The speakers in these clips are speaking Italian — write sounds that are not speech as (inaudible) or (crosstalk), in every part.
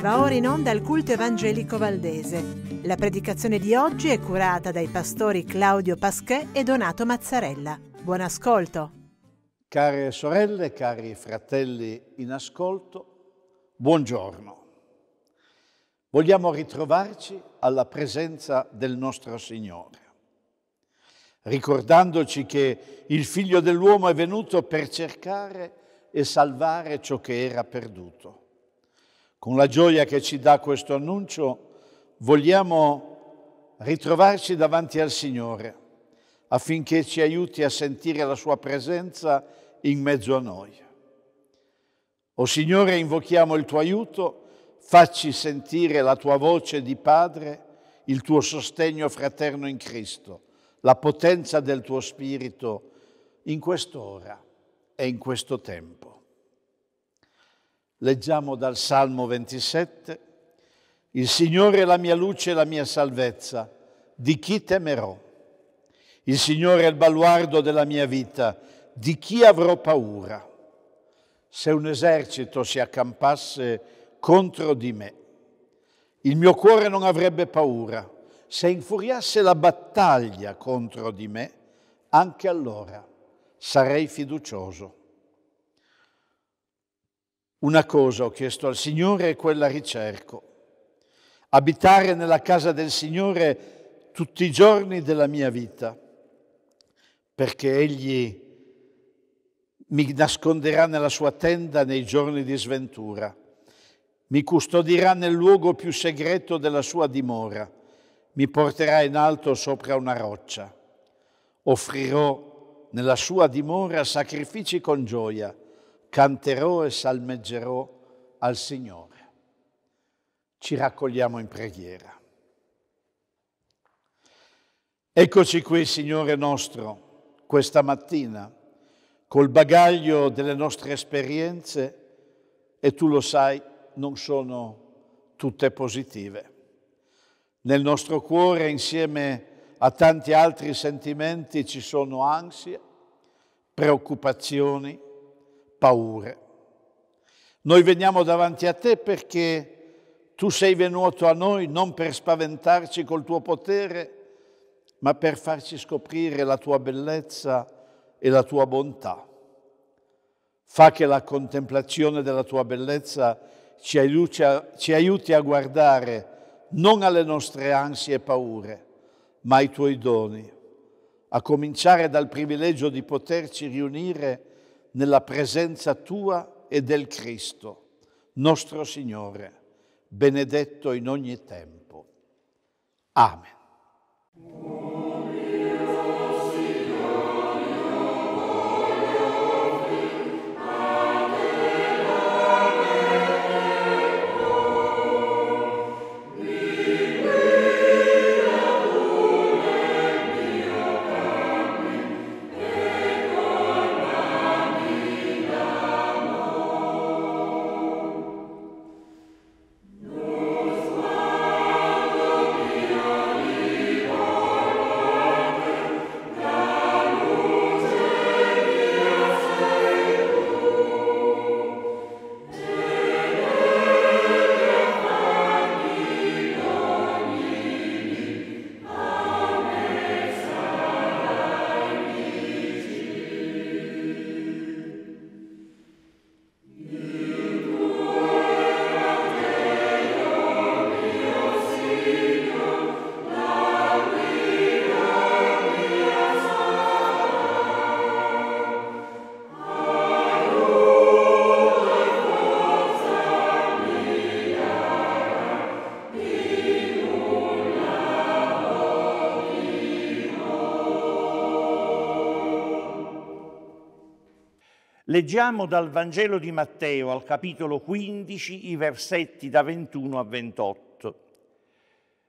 Va ora in onda il culto evangelico valdese. La predicazione di oggi è curata dai pastori Claudio Pasquet e Donato Mazzarella. Buon ascolto. Care sorelle, cari fratelli in ascolto, buongiorno. Vogliamo ritrovarci alla presenza del nostro Signore ricordandoci che il figlio dell'uomo è venuto per cercare e salvare ciò che era perduto. Con la gioia che ci dà questo annuncio vogliamo ritrovarci davanti al Signore affinché ci aiuti a sentire la sua presenza in mezzo a noi. O Signore, invochiamo il tuo aiuto, facci sentire la tua voce di Padre, il tuo sostegno fraterno in Cristo la potenza del tuo spirito in quest'ora e in questo tempo. Leggiamo dal Salmo 27, Il Signore è la mia luce e la mia salvezza, di chi temerò? Il Signore è il baluardo della mia vita, di chi avrò paura? Se un esercito si accampasse contro di me, il mio cuore non avrebbe paura se infuriasse la battaglia contro di me, anche allora sarei fiducioso. Una cosa ho chiesto al Signore e quella ricerco. Abitare nella casa del Signore tutti i giorni della mia vita, perché Egli mi nasconderà nella sua tenda nei giorni di sventura, mi custodirà nel luogo più segreto della sua dimora mi porterà in alto sopra una roccia. Offrirò nella sua dimora sacrifici con gioia, canterò e salmeggerò al Signore. Ci raccogliamo in preghiera. Eccoci qui, Signore nostro, questa mattina, col bagaglio delle nostre esperienze, e tu lo sai, non sono tutte positive. Nel nostro cuore, insieme a tanti altri sentimenti, ci sono ansie, preoccupazioni, paure. Noi veniamo davanti a te perché tu sei venuto a noi non per spaventarci col tuo potere, ma per farci scoprire la tua bellezza e la tua bontà. Fa che la contemplazione della tua bellezza ci aiuti a, ci aiuti a guardare non alle nostre ansie e paure, ma ai tuoi doni, a cominciare dal privilegio di poterci riunire nella presenza tua e del Cristo, nostro Signore, benedetto in ogni tempo. Amen. Leggiamo dal Vangelo di Matteo al capitolo 15 i versetti da 21 a 28.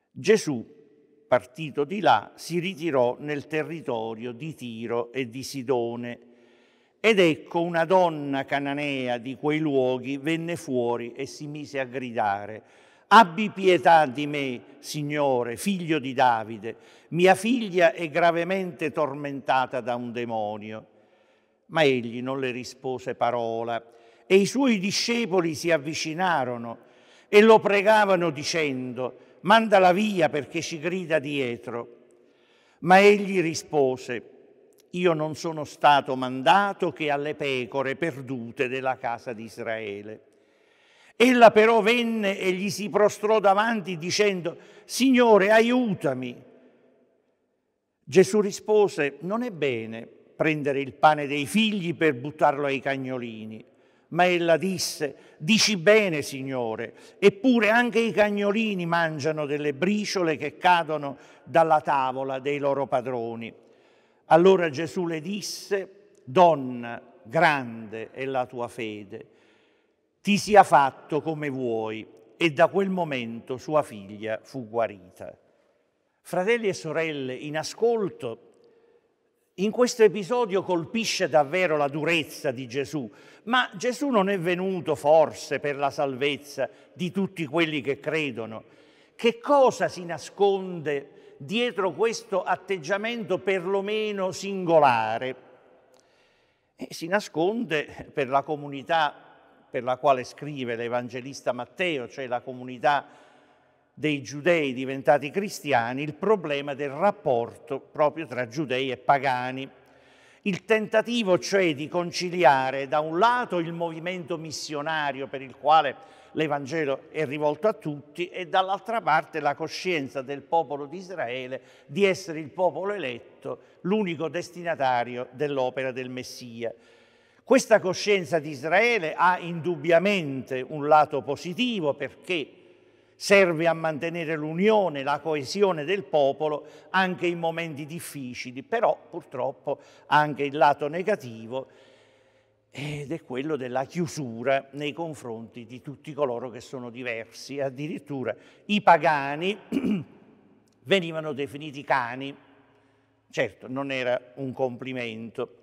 Gesù, partito di là, si ritirò nel territorio di Tiro e di Sidone ed ecco una donna cananea di quei luoghi venne fuori e si mise a gridare Abbi pietà di me, Signore, figlio di Davide, mia figlia è gravemente tormentata da un demonio. Ma egli non le rispose parola e i suoi discepoli si avvicinarono e lo pregavano dicendo, mandala via perché ci grida dietro. Ma egli rispose, io non sono stato mandato che alle pecore perdute della casa di Israele. Ella però venne e gli si prostrò davanti dicendo, Signore, aiutami. Gesù rispose, non è bene prendere il pane dei figli per buttarlo ai cagnolini. Ma ella disse, dici bene Signore, eppure anche i cagnolini mangiano delle briciole che cadono dalla tavola dei loro padroni. Allora Gesù le disse, donna, grande è la tua fede, ti sia fatto come vuoi. E da quel momento sua figlia fu guarita. Fratelli e sorelle, in ascolto in questo episodio colpisce davvero la durezza di Gesù, ma Gesù non è venuto forse per la salvezza di tutti quelli che credono. Che cosa si nasconde dietro questo atteggiamento perlomeno singolare? E eh, si nasconde per la comunità per la quale scrive l'Evangelista Matteo, cioè la comunità dei giudei diventati cristiani il problema del rapporto proprio tra giudei e pagani. Il tentativo cioè di conciliare da un lato il movimento missionario per il quale l'Evangelo è rivolto a tutti e dall'altra parte la coscienza del popolo di Israele di essere il popolo eletto, l'unico destinatario dell'opera del Messia. Questa coscienza di Israele ha indubbiamente un lato positivo perché serve a mantenere l'unione, la coesione del popolo anche in momenti difficili, però purtroppo anche il lato negativo ed è quello della chiusura nei confronti di tutti coloro che sono diversi, addirittura i pagani (clears throat) venivano definiti cani, certo non era un complimento.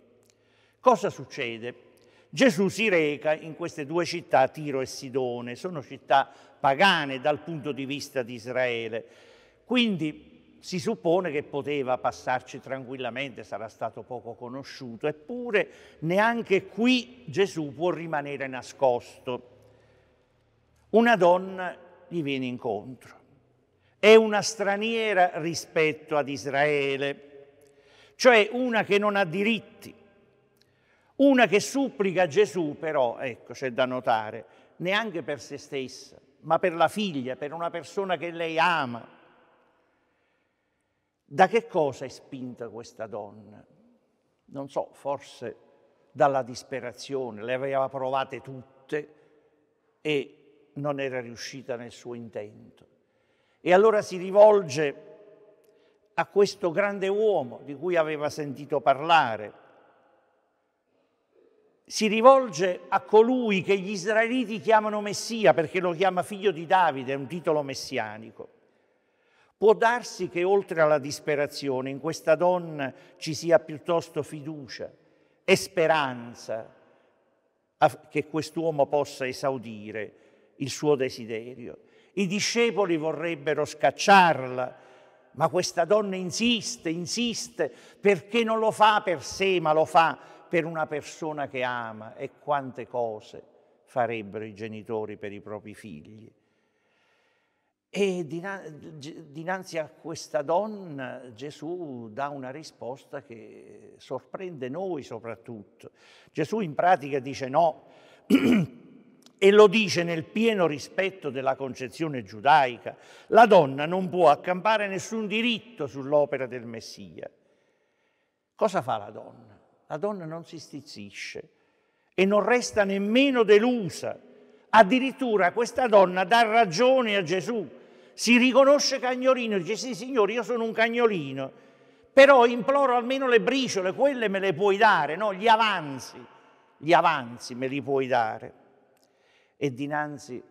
Cosa succede? Gesù si reca in queste due città, Tiro e Sidone, sono città pagane dal punto di vista di Israele. Quindi si suppone che poteva passarci tranquillamente, sarà stato poco conosciuto, eppure neanche qui Gesù può rimanere nascosto. Una donna gli viene incontro, è una straniera rispetto ad Israele, cioè una che non ha diritti, una che supplica Gesù però, ecco, c'è da notare, neanche per se stessa, ma per la figlia, per una persona che lei ama. Da che cosa è spinta questa donna? Non so, forse dalla disperazione, le aveva provate tutte e non era riuscita nel suo intento. E allora si rivolge a questo grande uomo di cui aveva sentito parlare, si rivolge a colui che gli israeliti chiamano Messia perché lo chiama figlio di Davide, è un titolo messianico. Può darsi che oltre alla disperazione in questa donna ci sia piuttosto fiducia e speranza che quest'uomo possa esaudire il suo desiderio. I discepoli vorrebbero scacciarla, ma questa donna insiste, insiste, perché non lo fa per sé, ma lo fa per una persona che ama e quante cose farebbero i genitori per i propri figli. E dinanzi a questa donna Gesù dà una risposta che sorprende noi soprattutto. Gesù in pratica dice no (clears throat) e lo dice nel pieno rispetto della concezione giudaica. La donna non può accampare nessun diritto sull'opera del Messia. Cosa fa la donna? La donna non si stizzisce e non resta nemmeno delusa. Addirittura questa donna dà ragione a Gesù. Si riconosce cagnolino, e dice sì signore io sono un cagnolino, però imploro almeno le briciole, quelle me le puoi dare, no? Gli avanzi, gli avanzi me li puoi dare. E dinanzi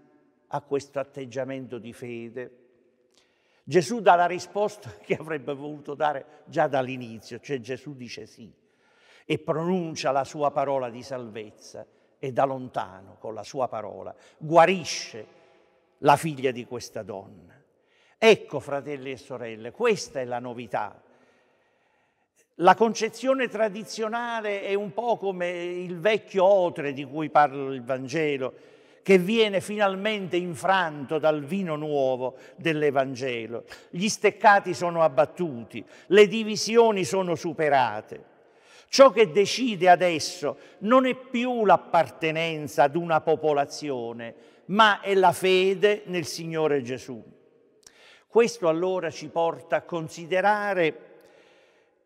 a questo atteggiamento di fede, Gesù dà la risposta (laughs) che avrebbe voluto dare già dall'inizio, cioè Gesù dice sì e pronuncia la sua parola di salvezza e da lontano con la sua parola guarisce la figlia di questa donna. Ecco, fratelli e sorelle, questa è la novità. La concezione tradizionale è un po' come il vecchio otre di cui parla il Vangelo, che viene finalmente infranto dal vino nuovo dell'Evangelo. Gli steccati sono abbattuti, le divisioni sono superate. Ciò che decide adesso non è più l'appartenenza ad una popolazione, ma è la fede nel Signore Gesù. Questo allora ci porta a considerare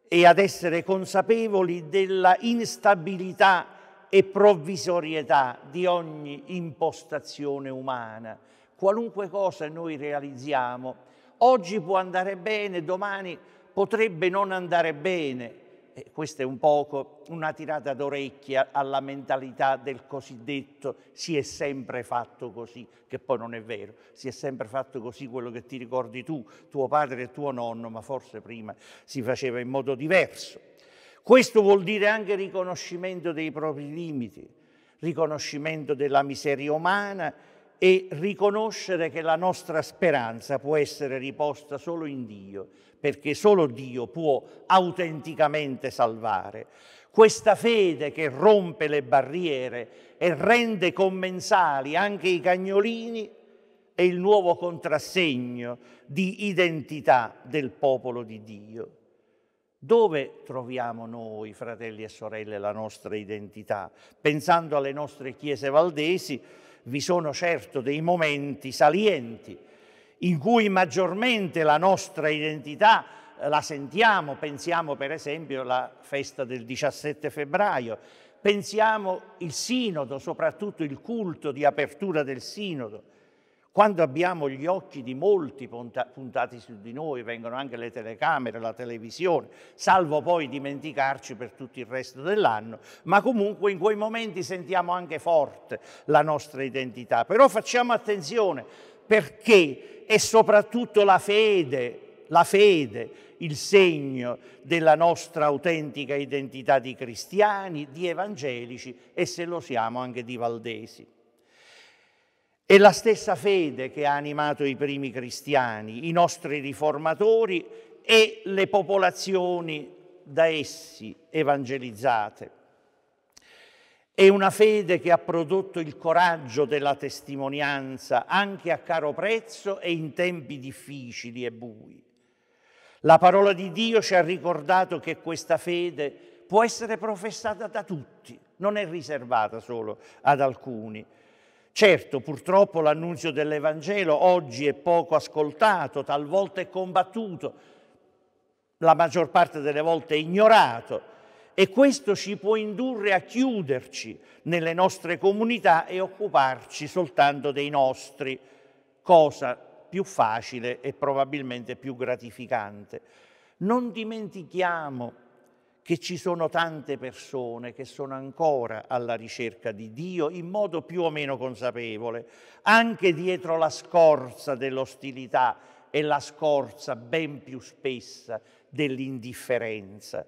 e ad essere consapevoli della instabilità e provvisorietà di ogni impostazione umana. Qualunque cosa noi realizziamo, oggi può andare bene, domani potrebbe non andare bene, eh, questa è un poco una tirata d'orecchia alla mentalità del cosiddetto si è sempre fatto così, che poi non è vero, si è sempre fatto così quello che ti ricordi tu, tuo padre e tuo nonno, ma forse prima si faceva in modo diverso. Questo vuol dire anche riconoscimento dei propri limiti, riconoscimento della miseria umana e riconoscere che la nostra speranza può essere riposta solo in Dio, perché solo Dio può autenticamente salvare. Questa fede che rompe le barriere e rende commensali anche i cagnolini è il nuovo contrassegno di identità del popolo di Dio. Dove troviamo noi, fratelli e sorelle, la nostra identità? Pensando alle nostre chiese valdesi, vi sono certo dei momenti salienti in cui maggiormente la nostra identità eh, la sentiamo, pensiamo per esempio alla festa del 17 febbraio, pensiamo il sinodo, soprattutto il culto di apertura del sinodo, quando abbiamo gli occhi di molti puntati su di noi, vengono anche le telecamere, la televisione, salvo poi dimenticarci per tutto il resto dell'anno, ma comunque in quei momenti sentiamo anche forte la nostra identità. Però facciamo attenzione perché è soprattutto la fede, la fede il segno della nostra autentica identità di cristiani, di evangelici e se lo siamo anche di valdesi. È la stessa fede che ha animato i primi cristiani, i nostri riformatori e le popolazioni da essi evangelizzate. È una fede che ha prodotto il coraggio della testimonianza anche a caro prezzo e in tempi difficili e bui. La parola di Dio ci ha ricordato che questa fede può essere professata da tutti, non è riservata solo ad alcuni Certo, purtroppo l'annunzio dell'Evangelo oggi è poco ascoltato, talvolta è combattuto, la maggior parte delle volte è ignorato e questo ci può indurre a chiuderci nelle nostre comunità e occuparci soltanto dei nostri, cosa più facile e probabilmente più gratificante. Non dimentichiamo che ci sono tante persone che sono ancora alla ricerca di Dio in modo più o meno consapevole, anche dietro la scorza dell'ostilità e la scorza ben più spessa dell'indifferenza.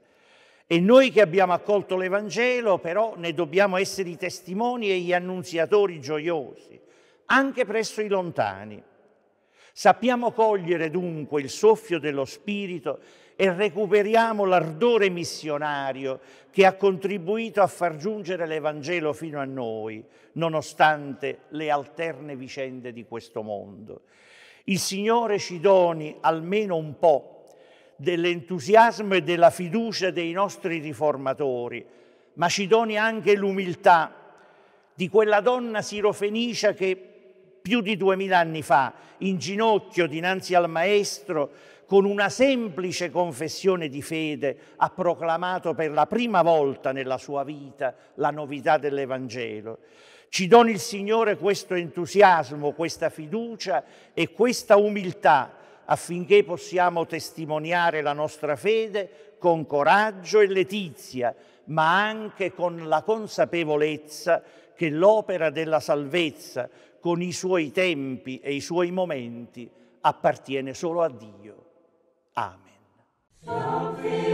E noi che abbiamo accolto l'Evangelo però ne dobbiamo essere i testimoni e gli annunziatori gioiosi, anche presso i lontani. Sappiamo cogliere dunque il soffio dello Spirito e recuperiamo l'ardore missionario che ha contribuito a far giungere l'Evangelo fino a noi, nonostante le alterne vicende di questo mondo. Il Signore ci doni almeno un po' dell'entusiasmo e della fiducia dei nostri riformatori, ma ci doni anche l'umiltà di quella donna sirofenicia che più di duemila anni fa, in ginocchio dinanzi al Maestro, con una semplice confessione di fede ha proclamato per la prima volta nella sua vita la novità dell'Evangelo. Ci doni il Signore questo entusiasmo, questa fiducia e questa umiltà affinché possiamo testimoniare la nostra fede con coraggio e letizia, ma anche con la consapevolezza che l'opera della salvezza, con i suoi tempi e i suoi momenti, appartiene solo a Dio. Amen.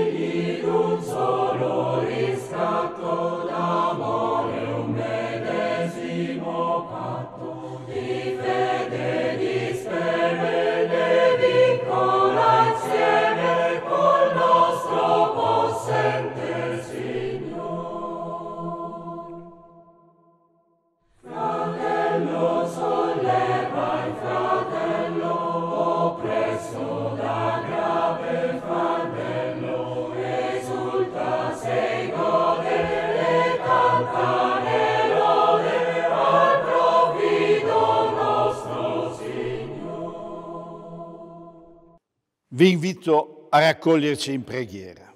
Vi invito a raccoglierci in preghiera.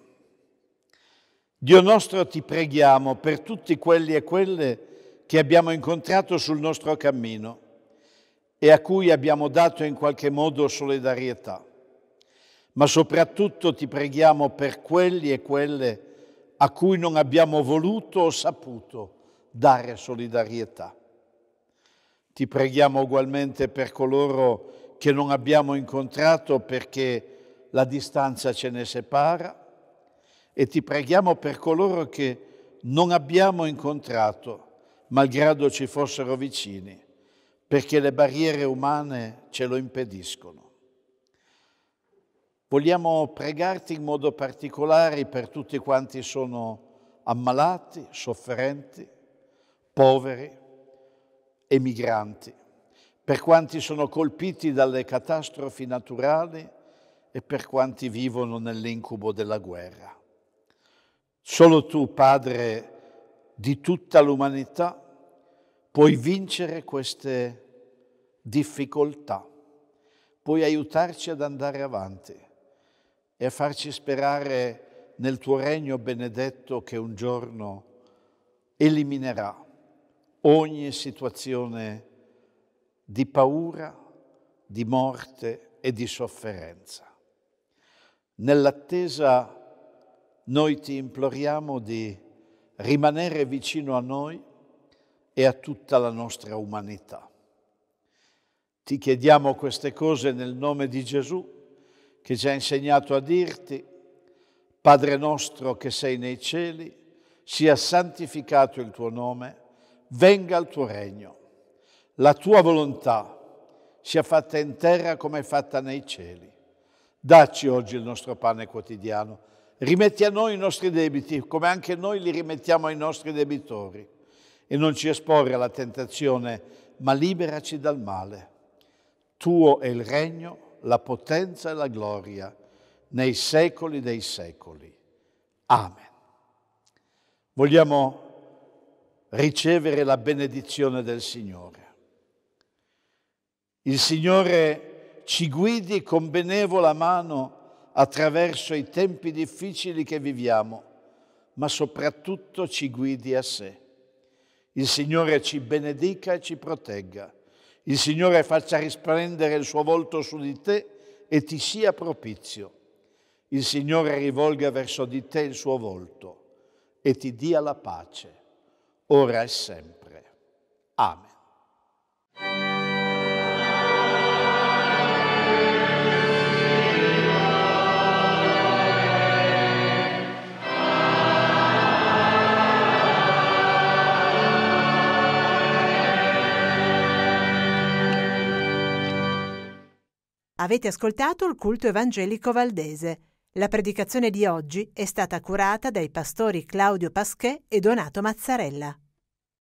Dio nostro ti preghiamo per tutti quelli e quelle che abbiamo incontrato sul nostro cammino e a cui abbiamo dato in qualche modo solidarietà. Ma soprattutto ti preghiamo per quelli e quelle a cui non abbiamo voluto o saputo dare solidarietà. Ti preghiamo ugualmente per coloro che non abbiamo incontrato perché la distanza ce ne separa e ti preghiamo per coloro che non abbiamo incontrato malgrado ci fossero vicini, perché le barriere umane ce lo impediscono. Vogliamo pregarti in modo particolare per tutti quanti sono ammalati, sofferenti, poveri, emigranti per quanti sono colpiti dalle catastrofi naturali e per quanti vivono nell'incubo della guerra. Solo tu, Padre di tutta l'umanità, puoi vincere queste difficoltà, puoi aiutarci ad andare avanti e a farci sperare nel tuo regno benedetto che un giorno eliminerà ogni situazione di paura, di morte e di sofferenza. Nell'attesa noi ti imploriamo di rimanere vicino a noi e a tutta la nostra umanità. Ti chiediamo queste cose nel nome di Gesù che ci ha insegnato a dirti, Padre nostro che sei nei cieli, sia santificato il tuo nome, venga il tuo regno la tua volontà sia fatta in terra come è fatta nei cieli. Dacci oggi il nostro pane quotidiano. Rimetti a noi i nostri debiti, come anche noi li rimettiamo ai nostri debitori. E non ci esporre alla tentazione, ma liberaci dal male. Tuo è il regno, la potenza e la gloria, nei secoli dei secoli. Amen. Vogliamo ricevere la benedizione del Signore. Il Signore ci guidi con benevola mano attraverso i tempi difficili che viviamo, ma soprattutto ci guidi a sé. Il Signore ci benedica e ci protegga. Il Signore faccia risplendere il suo volto su di te e ti sia propizio. Il Signore rivolga verso di te il suo volto e ti dia la pace, ora e sempre. Amen. Avete ascoltato il culto evangelico valdese. La predicazione di oggi è stata curata dai pastori Claudio Pasché e Donato Mazzarella.